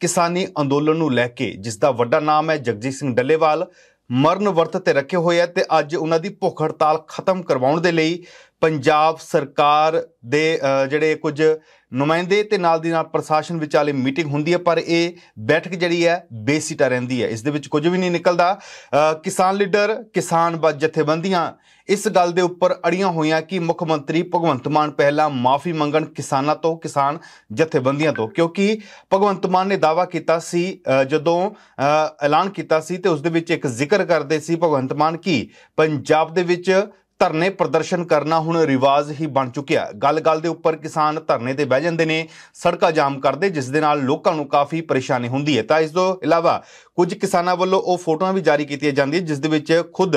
ਕਿਸਾਨੀ ਅੰਦੋਲਨ ਨੂੰ ਲੈ ਕੇ ਜਿਸ ਦਾ ਵੱਡਾ ਨਾਮ ਹੈ ਜਗਜੀਤ ਸਿੰਘ ਡੱਲੇਵਾਲ ਮਰਨ ਵਰਤ ਤੇ ਰੱਖੇ ਹੋਏ ਆ ਤੇ ਅੱਜ ਉਹਨਾਂ ਦੀ ਭੁੱਖ ਹੜਤਾਲ ਖਤਮ ਕਰਵਾਉਣ ਦੇ ਲਈ ਪੰਜਾਬ ਸਰਕਾਰ ਦੇ ਜਿਹੜੇ ਕੁਝ ਨੁਮਾਇੰਦੇ ਤੇ ਨਾਲ ਦੀ ਨਾਲ ਪ੍ਰਸ਼ਾਸਨ ਵਿਚਾਲੇ ਮੀਟਿੰਗ ਹੁੰਦੀ ਹੈ ਪਰ ਇਹ ਬੈਠਕ ਜਿਹੜੀ ਹੈ ਬੇਸਿਟਾ ਰਹਿੰਦੀ ਹੈ ਇਸ ਦੇ ਵਿੱਚ ਕੁਝ ਵੀ ਨਹੀਂ ਨਿਕਲਦਾ ਕਿਸਾਨ ਲੀਡਰ ਕਿਸਾਨ ਬਾਜ ਜਥੇਬੰਦੀਆਂ ਇਸ ਗੱਲ ਦੇ ਉੱਪਰ ਅੜੀਆਂ ਹੋਈਆਂ ਕਿ ਮੁੱਖ ਮੰਤਰੀ ਭਗਵੰਤ ਮਾਨ ਪਹਿਲਾਂ ਮਾਫੀ ਮੰਗਣ ਕਿਸਾਨਾਂ ਤੋਂ ਕਿਸਾਨ ਜਥੇਬੰਦੀਆਂ ਤੋਂ ਕਿਉਂਕਿ ਭਗਵੰਤ ਮਾਨ ਨੇ ਦਾਵਾ ਕੀਤਾ ਸੀ ਜਦੋਂ ਐਲਾਨ ਕੀਤਾ ਸੀ ਤੇ ਉਸ ਦੇ ਵਿੱਚ ਇੱਕ ਜ਼ਿਕਰ ਕਰਦੇ ਸੀ ਭਗਵੰਤ ਮਾਨ ਕੀ ਪੰਜਾਬ ਦੇ ਵਿੱਚ ਧਰਨੇ ਪ੍ਰਦਰਸ਼ਨ ਕਰਨਾ ਹੁਣ ਰਿਵਾਜ ਹੀ ਬਣ ਚੁੱਕਿਆ ਗੱਲ-ਗੱਲ ਦੇ ਉੱਪਰ ਕਿਸਾਨ ਧਰਨੇ ਤੇ ਬਹਿ ਜਾਂਦੇ ਨੇ ਸੜਕਾਂ ਜਾਮ ਕਰਦੇ ਜਿਸ ਦੇ ਨਾਲ ਲੋਕਾਂ ਨੂੰ ਕਾਫੀ ਪਰੇਸ਼ਾਨੀ ਹੁੰਦੀ ਹੈ ਤਾਂ ਇਸ ਤੋਂ ਇਲਾਵਾ ਕੁਝ ਕਿਸਾਨਾਂ ਵੱਲੋਂ ਉਹ ਫੋਟੋਆਂ ਵੀ ਜਾਰੀ ਕੀਤੀਆਂ ਜਾਂਦੀਆਂ ਜਿਸ ਦੇ ਵਿੱਚ ਖੁਦ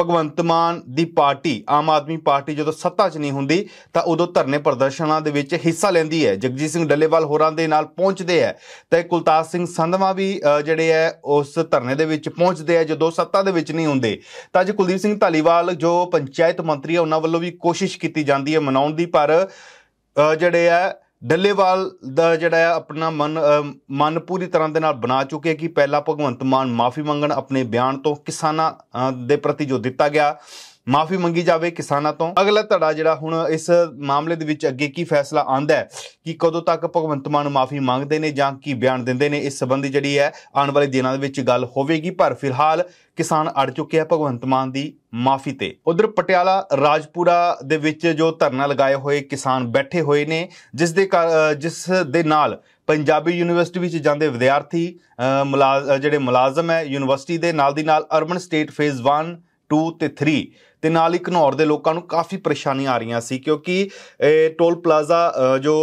ਭਗਵੰਤ ਮਾਨ ਦੀ ਪਾਰਟੀ ਆਮ ਆਦਮੀ ਪਾਰਟੀ ਜਦੋਂ ਸੱਤਾ 'ਚ ਨਹੀਂ ਹੁੰਦੀ ਤਾਂ ਉਦੋਂ ਧਰਨੇ ਪ੍ਰਦਰਸ਼ਨਾਂ ਦੇ ਵਿੱਚ ਹਿੱਸਾ ਲੈਂਦੀ ਹੈ ਜਗਜੀਤ ਸਿੰਘ ਡੱਲੇਵਾਲ ਹੋਰਾਂ ਦੇ ਨਾਲ ਪਹੁੰਚਦੇ ਹੈ ਤੇ ਕੁਲਤਾਰ ਸਿੰਘ ਸੰਧਵਾ ਵੀ ਜਿਹੜੇ ਹੈ ਉਸ ਧਰਨੇ ਦੇ ਵਿੱਚ ਪਹੁੰਚਦੇ ਹੈ ਜਦੋਂ ਸੱਤਾ ਦੇ ਵਿੱਚ ਨਹੀਂ ਹੁੰਦੇ ਤਾਂ ਅੱਜ ਕੁਲਦੀਪ ਸਿੰਘ ਧਾਲੀਵਾਲ ਜੋ ਪੰਚਾਇਤ ਮੰਤਰੀ ਹੈ ਉਹਨਾਂ ਵੱਲੋਂ ਵੀ ਕੋਸ਼ਿਸ਼ ਕੀਤੀ ਜਾਂਦੀ ਹੈ ਮਨਾਉਣ ਦੀ ਪਰ ਜਿਹੜੇ ਹੈ ਡੱਲੇਵਾਲ ਦਾ ਜਿਹੜਾ ਆਪਣਾ ਮਨ ਮਨ ਪੂਰੀ ਤਰ੍ਹਾਂ ਦੇ ਨਾਲ ਬਣਾ ਚੁੱਕੇ ਕਿ ਪਹਿਲਾ ਭਗਵੰਤ ਮਾਨ ਮਾਫੀ ਮੰਗਣ ਆਪਣੇ ਬਿਆਨ ਤੋਂ ਕਿਸਾਨਾਂ ਦੇ ਪ੍ਰਤੀ ਜੋ ਦਿੱਤਾ ਗਿਆ ਮਾਫੀ ਮੰਗੀ ਜਾਵੇ ਕਿਸਾਨਾਂ ਤੋਂ ਅਗਲਾ ਧੜਾ ਜਿਹੜਾ ਹੁਣ ਇਸ ਮਾਮਲੇ ਦੇ ਵਿੱਚ ਅੱਗੇ ਕੀ ਫੈਸਲਾ ਆਂਦਾ ਹੈ ਕਿ ਕਦੋਂ ਤੱਕ ਭਗਵੰਤ ਮਾਨ ਮਾਫੀ ਮੰਗਦੇ ਨੇ ਜਾਂ ਕੀ ਬਿਆਨ ਦਿੰਦੇ ਨੇ ਇਸ ਸੰਬੰਧੀ ਜਿਹੜੀ ਹੈ ਆਉਣ ਵਾਲੇ ਦਿਨਾਂ ਦੇ ਵਿੱਚ ਗੱਲ ਹੋਵੇਗੀ ਪਰ ਫਿਲਹਾਲ ਕਿਸਾਨ ਅੜ ਚੁੱਕੇ ਆ ਭਗਵੰਤ ਮਾਨ ਦੀ ਮਾਫੀ ਤੇ ਉਧਰ ਪਟਿਆਲਾ ਰਾਜਪੁਰਾ ਦੇ ਵਿੱਚ ਜੋ ਧਰਨਾ ਲਗਾਏ ਹੋਏ ਕਿਸਾਨ ਬੈਠੇ ਹੋਏ ਨੇ ਜਿਸ ਦੇ ਜਿਸ ਦੇ ਨਾਲ ਪੰਜਾਬੀ ਯੂਨੀਵਰਸਿਟੀ ਵਿੱਚ ਜਾਂਦੇ ਵਿਦਿਆਰਥੀ ਜਿਹੜੇ ਮੁਲਾਜ਼ਮ ਹੈ ਯੂਨੀਵਰਸਿਟੀ ਦੇ ਨਾਲ ਦੀ ਨਾਲ ਅਰਬਨ ਸਟੇਟ ਫੇਜ਼ 1 2 ਤੇ 3 ਤੇ ਨਾਲ ਹੀ ਘਨੌਰ ਦੇ ਲੋਕਾਂ ਨੂੰ ਕਾਫੀ ਪਰੇਸ਼ਾਨੀ ਆ ਰਹੀਆਂ ਸੀ ਕਿਉਂਕਿ ਟੋਲ ਪਲਾਜ਼ਾ ਜੋ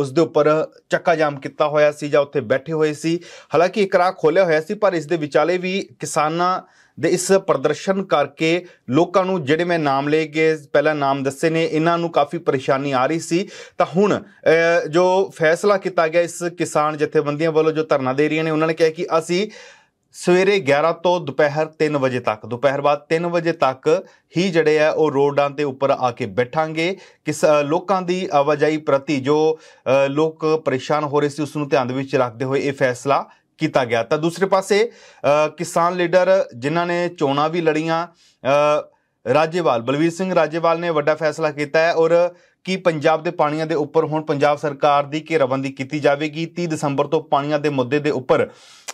ਉਸ ਦੇ ਉੱਪਰ ਚੱਕਾ ਜਾਮ ਕੀਤਾ ਹੋਇਆ ਸੀ ਜਾਂ ਉੱਥੇ ਬੈਠੇ ਹੋਏ ਸੀ ਹਾਲਾਂਕਿ ਇੱਕ ਰਾਹ ਖੋਲਿਆ ਹੋਇਆ ਸੀ ਪਰ ਇਸ ਦੇ ਵਿਚਾਲੇ ਵੀ ਕਿਸਾਨਾਂ ਦੇ ਇਸ ਪ੍ਰਦਰਸ਼ਨ ਕਰਕੇ ਲੋਕਾਂ ਨੂੰ ਜਿਹੜੇ ਮੈਂ ਨਾਮ ਲੈ ਕੇ ਪਹਿਲਾਂ ਨਾਮ ਦੱਸੇ ਨੇ ਇਹਨਾਂ ਨੂੰ ਕਾਫੀ ਪਰੇਸ਼ਾਨੀ ਆ ਰਹੀ ਸੀ ਤਾਂ ਹੁਣ ਜੋ ਫੈਸਲਾ ਕੀਤਾ ਗਿਆ ਇਸ ਕਿਸਾਨ ਜਥੇਬੰਦੀਆਂ ਵੱਲੋਂ ਜੋ ਧਰਨਾ ਦੇ ਰਹੀਆਂ ਨੇ ਉਹਨਾਂ ਨੇ ਕਿਹਾ ਕਿ ਅਸੀਂ ਸਵੇਰੇ 11 ਤੋਂ ਦੁਪਹਿਰ 3 ਵਜੇ ਤੱਕ ਦੁਪਹਿਰ ਬਾਅਦ 3 ਵਜੇ ਤੱਕ ਹੀ ਜਿਹੜੇ ਆ ਉਹ ਰੋਡਾਂ ਦੇ ਉੱਪਰ ਆ ਕੇ ਬੈਠਾਂਗੇ ਕਿਸ ਲੋਕਾਂ ਦੀ ਆਵਾਜਾਈ ਪ੍ਰਤੀ ਜੋ ਲੋਕ ਪਰੇਸ਼ਾਨ ਹੋ ਰਹੇ ਸੀ ਉਸ ਨੂੰ ਧਿਆਨ ਦੇ ਵਿੱਚ ਰੱਖਦੇ ਹੋਏ ਇਹ ਫੈਸਲਾ ਕੀਤਾ ਗਿਆ ਤਾਂ ਦੂਸਰੇ ਪਾਸੇ ਕਿਸਾਨ ਲੀਡਰ ਜਿਨ੍ਹਾਂ ਨੇ ਚੋਣਾਂ ਵੀ ਲੜੀਆਂ ਰਾਜੇਵਾਲ ਬਲਵੀਰ ਸਿੰਘ ਰਾਜੇਵਾਲ ਨੇ ਵੱਡਾ ਫੈਸਲਾ ਕੀਤਾ ਹੈ ਔਰ ਕੀ ਪੰਜਾਬ ਦੇ ਪਾਣੀਆਂ ਦੇ ਉੱਪਰ ਹੁਣ ਪੰਜਾਬ ਸਰਕਾਰ ਦੀ ਘੇਰਾਬੰਦੀ ਕੀਤੀ ਜਾਵੇਗੀ 30 ਦਸੰਬਰ ਤੋਂ ਪਾਣੀਆਂ ਦੇ ਮੁੱਦੇ ਦੇ ਉੱਪਰ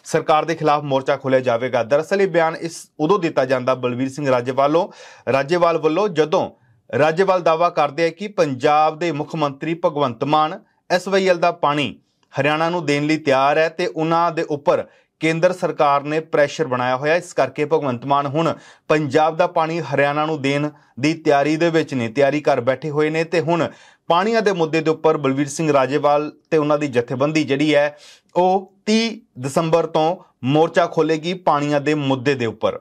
ਸਰਕਾਰ ਦੇ ਖਿਲਾਫ ਮੋਰਚਾ ਖੋਲਿਆ ਜਾਵੇਗਾ ਦਰਅਸਲ ਇਹ ਬਿਆਨ ਇਸ ਉਦੋਂ ਦਿੱਤਾ ਜਾਂਦਾ ਬਲਵੀਰ ਸਿੰਘ ਰਾਜੇਵਾਲੋਂ ਰਾਜੇਵਾਲ ਵੱਲੋਂ ਜਦੋਂ ਰਾਜੇਵਾਲ ਦਾਵਾ ਕਰਦੇ ਹੈ ਕਿ ਪੰਜਾਬ ਦੇ ਮੁੱਖ ਮੰਤਰੀ ਭਗਵੰਤ ਮਾਨ ਐਸਵਾਈਐਲ ਦਾ ਪਾਣੀ ਹਰਿਆਣਾ ਨੂੰ ਦੇਣ ਲਈ ਤਿਆਰ ਹੈ ਤੇ ਉਹਨਾਂ ਦੇ ਉੱਪਰ ਕੇਂਦਰ ਸਰਕਾਰ ਨੇ ਪ੍ਰੈਸ਼ਰ ਬਣਾਇਆ ਹੋਇਆ ਇਸ ਕਰਕੇ ਭਗਵੰਤ ਮਾਨ ਹੁਣ ਪੰਜਾਬ ਦਾ ਪਾਣੀ ਹਰਿਆਣਾ ਨੂੰ ਦੇਣ ਦੀ ਤਿਆਰੀ ਦੇ ਵਿੱਚ ਨੇ ਤਿਆਰੀ ਕਰ ਬੈਠੇ ਹੋਏ ਨੇ ਤੇ ਹੁਣ ਪਾਣੀਆਂ ਦੇ ਮੁੱਦੇ ਦੇ ਉੱਪਰ ਬਲਵੀਰ ਸਿੰਘ ਰਾਜੇਵਾਲ ਤੇ ਉਹਨਾਂ ਦੀ ਜਥੇਬੰਦੀ ਜਿਹੜੀ ਹੈ ਉਹ 30 ਦਸੰਬਰ ਤੋਂ ਮੋਰਚਾ ਖੋਲੇਗੀ ਪਾਣੀਆਂ ਦੇ ਮੁੱਦੇ ਦੇ ਉੱਪਰ